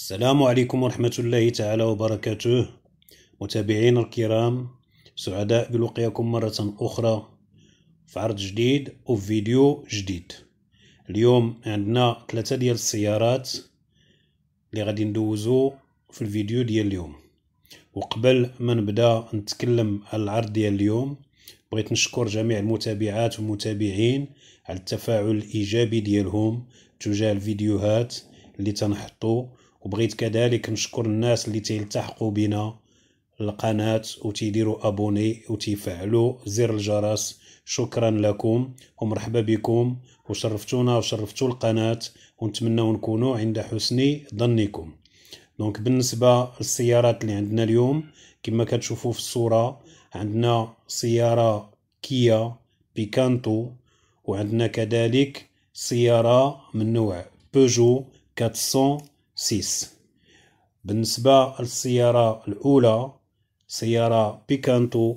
السلام عليكم ورحمة الله تعالى وبركاته متابعين الكرام سعداء بلقياكم مرة أخرى في عرض جديد وفي فيديو جديد اليوم عندنا ثلاثة ديال السيارات اللي غادي ندوزو في الفيديو ديال اليوم وقبل ما نبدا نتكلم على العرض ديال اليوم بغيت نشكر جميع المتابعات والمتابعين على التفاعل الايجابي ديالهم تجاه الفيديوهات اللي تنحطو وبغيت كذلك نشكر الناس اللي تيلتحقوا بنا القناة وتيديروا ابوني وتيفعلوا زر الجرس شكرا لكم ومرحبا بكم وشرفتونا وشرفتوا القناة ونتمنى نكونوا عند حسن ظنكم دونك بالنسبة للسيارات اللي عندنا اليوم كما كتشوفوا في الصورة عندنا سيارة كيا بيكانتو وعندنا كذلك سيارة من نوع بوجو 400 6 بالنسبة للسيارة الأولى سيارة بيكانتو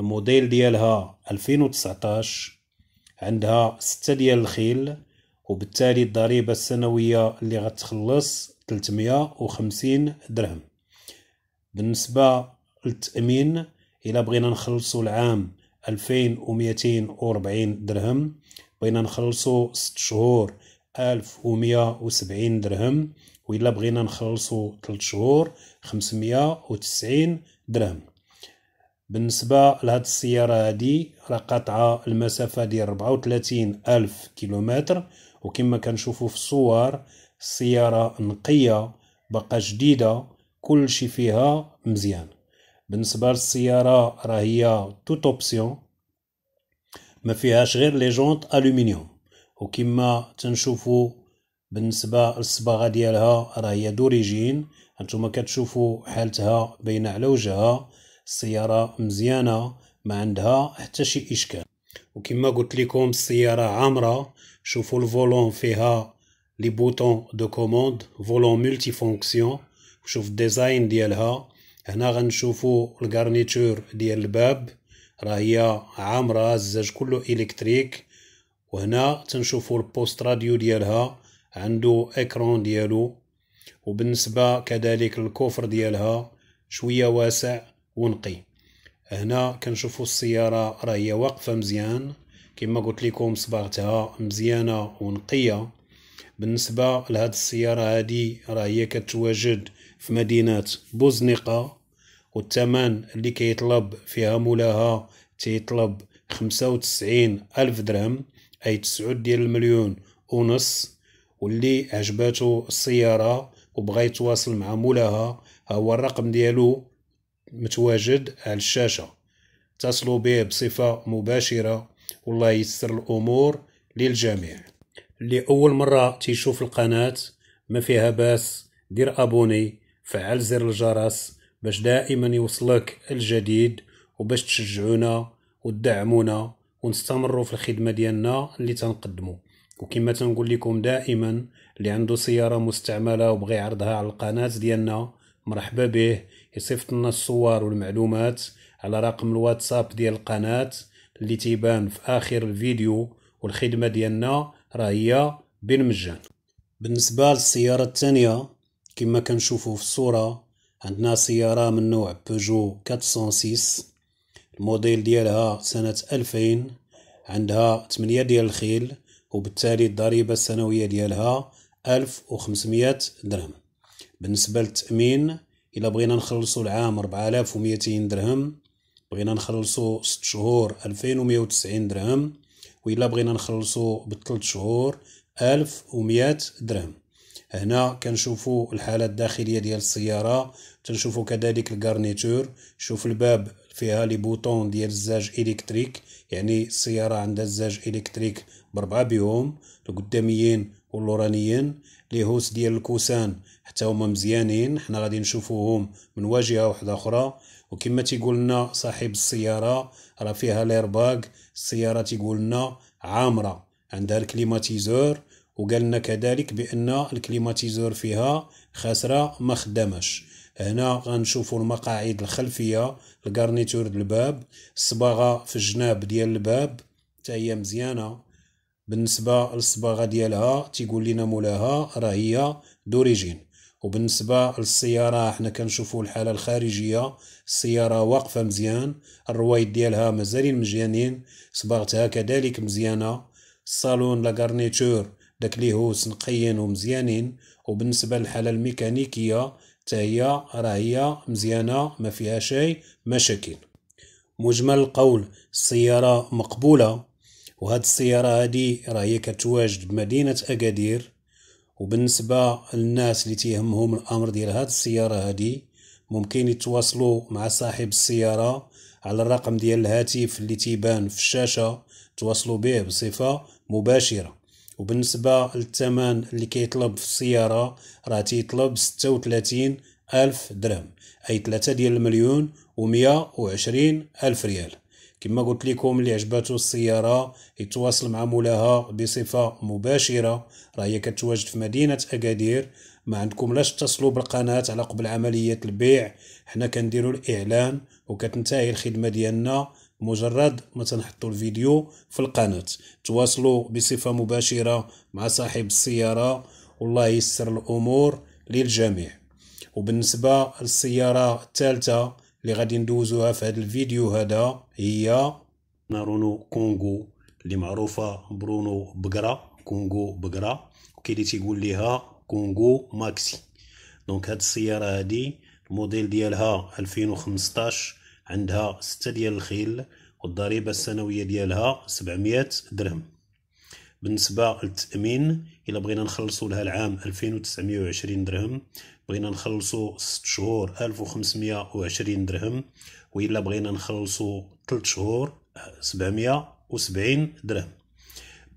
الموديل ديالها 2019 عندها ستة ديال الخيل وبالتالي الضريبة السنوية اللي غتخلص 350 درهم بالنسبة للتأمين إلا بغينا نخلصو العام 2240 درهم بغينا نخلصو 6 شهور ألف وسبعين درهم وإلا بغينا نخلصو تلت شهور خمسمية وتسعين درهم بالنسبة لهاد السيارة هادي راه قاطعة المسافة ديال ربعة وتلاتين ألف كيلومتر وكما كنشوفو في الصور السيارة نقية باقا جديدة كلشي فيها مزيان بالنسبة للسيارة راه هي توت اوبسيون ما فيهاش غير لي جونط الومنيوم وكما تنشوفوا بالنسبه للصباغه ديالها راه هي دوريجين هانتوما كتشوفوا حالتها باينه على وجهها السياره مزيانه ما عندها حتى شي اشكال وكما قلت لكم السياره عامره شوفوا الفولون فيها لي بوتون دو كوموند فولون ملتي فونكسيون شوف الديزاين ديالها هنا غنشوفوا الكارنيتور ديال الباب راه هي عامره الزاج كله الكتريك وهنا تنشوفوا البوست راديو ديالها عنده اكرون ديالو وبالنسبة كذلك للكوفر ديالها شوية واسع ونقي هنا كنشوفوا السيارة راه هي واقفة مزيان كما قلت لكم صبغتها مزيانة ونقية بالنسبة لهاد السيارة هادي راه هي كتواجد في مدينة بوزنيقة والثمن اللي كيطلب فيها مولاها تيطلب خمسة ألف درهم أي تسعود ديال المليون ونص واللي عجباتو السيارة وبغا يتواصل مع مولاها ها هو الرقم ديالو متواجد على الشاشة اتصلوا به بصفة مباشرة والله يسر الأمور للجميع اللي أول مرة تيشوف القناة ما فيها باس دير أبوني فعل زر الجرس باش دائما يوصلك الجديد وباش تشجعونا وتدعمونا ونستمروا في الخدمه ديالنا اللي تنقدموا وكما تنقول لكم دائما اللي عنده سياره مستعمله وبغى يعرضها على القناه ديالنا مرحبا به يصيفط لنا الصور والمعلومات على رقم الواتساب ديال القناه اللي تيبان في اخر الفيديو والخدمه ديالنا راه هي بالمجان بالنسبه للسياره الثانيه كما كنشوفوا في الصوره عندنا سياره من نوع بيجو 406 الموديل ديالها سنة 2000 عندها 8 ديال الخيل وبالتالي الضريبة السنوية ديالها 1500 درهم بالنسبة للتأمين إلا بغينا نخلصو العام 4200 درهم بغينا نخلصو 6 شهور 2190 درهم وإلا بغينا نخلصو بالثلاث شهور 1100 درهم هنا كنشوفوا الحاله الداخليه ديال السياره تنشوفوا كذلك الكارنيتور شوف الباب فيها لي بوطون ديال الزاج الكتريك يعني السياره عندها الزاج الكتريك بربعه بيهم القداميين واللورانيين لي هوس ديال الكوسان حتى هما مزيانين حنا غادي نشوفوهم من واجهه واحده اخرى وكما تيقول لنا صاحب السياره راه فيها ليرباغ السياره تيقول لنا عامره عندها الكليماتيزور وقال لنا كذلك بان الكليماتيزور فيها خاسره ما خدامش هنا غنشوفوا المقاعد الخلفيه الكارنيتور الباب الصباغه في الجناب ديال الباب حتى هي مزيانه بالنسبه للصباغه ديالها تيقول لنا مولاها راه هي دوريجين وبالنسبه للسياره حنا كنشوفوا الحاله الخارجيه السياره واقفه مزيان الروايد ديالها مازالين مزيانين صباغتها كذلك مزيانه الصالون لا كارنيتور داك ليهوس نقيين ومزيانين وبالنسبه للحاله الميكانيكيه حتى هي راه هي مزيانه ما فيهاش اي مشاكل مجمل القول السياره مقبوله وهاد السياره هادي راه هي كتواجد بمدينه اكادير وبالنسبه للناس اللي تيهمهم الامر ديال هاد السياره هادي ممكن يتواصلوا مع صاحب السياره على الرقم ديال الهاتف اللي تيبان في الشاشه تواصلوا به بصفه مباشره وبالنسبة للثمن اللي كيطلب في السيارة راه تيطلب ستة وثلاثين ألف درهم أي ثلاثة ديال المليون ومية وعشرين ألف ريال كما قلت لكم اللي عجباتو السيارة يتواصل مع مولاها بصفة مباشرة راه هي كتواجد في مدينة أكادير ما عندكم لاش تصلوا بالقناة على قبل عملية البيع حنا كنديروا الإعلان وكتنتهي الخدمة ديالنا مجرد ما تنحطوا الفيديو في القناه تواصلوا بصفه مباشره مع صاحب السياره والله يسر الامور للجميع وبالنسبه للسياره الثالثه اللي غادي ندوزوها في هذا الفيديو هذا هي نارونو كونغو اللي معروفه برونو بقره كونغو بقره وكيدي تيقول ليها كونغو ماكسي دونك هاد السياره هادي الموديل ديالها 2015 عندها ستة ديال الخيل والضريبة السنوية ديالها 700 درهم بالنسبة للتأمين إلا بغينا نخلصو لها العام 2920 درهم بغينا نخلصو 6 شهور 1520 درهم وإلا بغينا نخلصو 3 شهور 770 درهم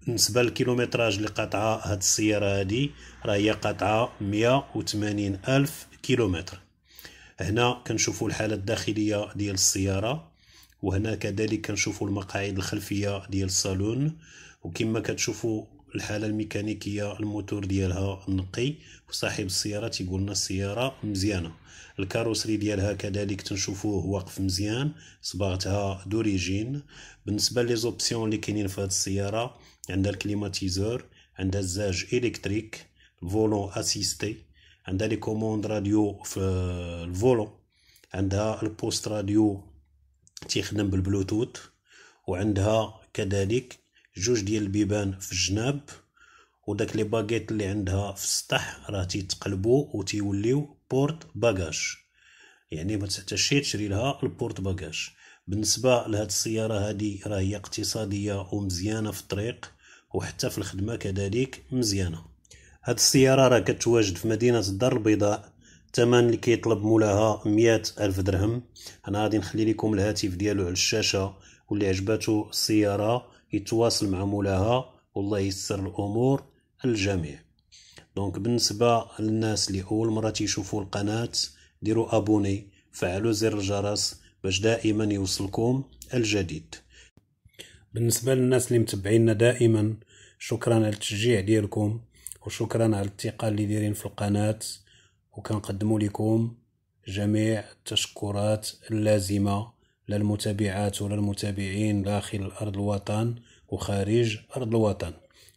بالنسبه للكيلومتراج اللي قاطعه هاد السياره هادي راه هي قاطعه 180 الف كيلومتر هنا كنشوفوا الحاله الداخليه ديال السياره وهنا كذلك كنشوفوا المقاعد الخلفيه ديال الصالون وكما كتشوفوا الحاله الميكانيكيه الموتور ديالها نقي وصاحب السياره تيقول لنا السياره مزيانه الكاروسري ديالها كذلك تنشوفوه واقف مزيان صباغتها دوريجين بالنسبه لي زوبسيون اللي كاينين في هاد السياره عندها الكليماتيزور عندها الزاج الكتريك فولون اسيستي عندها لي كوموند راديو في الفولو عندها البوست راديو تيخدم بالبلوتوث وعندها كذلك جوج ديال البيبان في الجناب وداك لي باغيت اللي عندها في السطح راه تيتقلبوا وتيوليو بورت باجاج يعني ما تحتاجش تشري لها البورت باجاج بالنسبه لهاد السياره هادي راه هي اقتصاديه ومزيانه في الطريق وحتى في الخدمه كذلك مزيانه هاد السيارة راه كتواجد في مدينة الدار البيضاء الثمن اللي كيطلب مولاها ميات ألف درهم أنا غادي نخلي لكم الهاتف ديالو على الشاشة واللي عجباتو السيارة يتواصل مع مولاها والله يسر الأمور الجميع دونك بالنسبة للناس اللي أول مرة تيشوفوا القناة ديروا أبوني فعلوا زر الجرس باش دائما يوصلكم الجديد بالنسبة للناس اللي متبعينا دائما شكرا على التشجيع ديالكم وشكرا على الثقة اللي دايرين في القناة وكنقدموا لكم جميع التشكرات اللازمة للمتابعات وللمتابعين داخل أرض الوطن وخارج أرض الوطن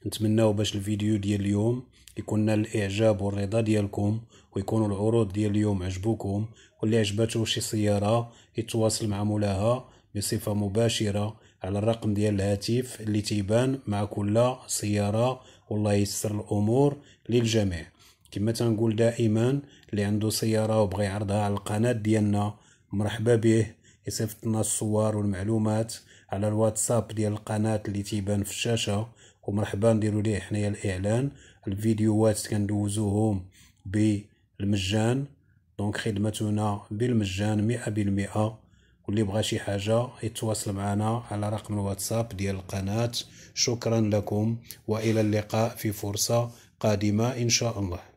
نتمناو باش الفيديو ديال اليوم يكون نال الاعجاب والرضا ديالكم ويكونوا العروض ديال اليوم عجبوكم واللي عجبته شي سياره يتواصل مع مولاها بصفه مباشره على الرقم ديال الهاتف اللي تيبان مع كل سياره والله ييسر الامور للجميع كما تنقول دائما اللي عنده سياره وبغى يعرضها على القناه ديالنا مرحبا به يصيفط لنا الصور والمعلومات على الواتساب ديال القناه اللي تيبان في الشاشه ومرحبا نديروا ليه حنايا الاعلان الفيديوهات كندوزوهم بالمجان دونك خدمتنا بالمجان مئة بالمئة واللي بغى شي حاجة يتواصل معنا على رقم الواتساب ديال القناة شكرا لكم وإلى اللقاء في فرصة قادمة إن شاء الله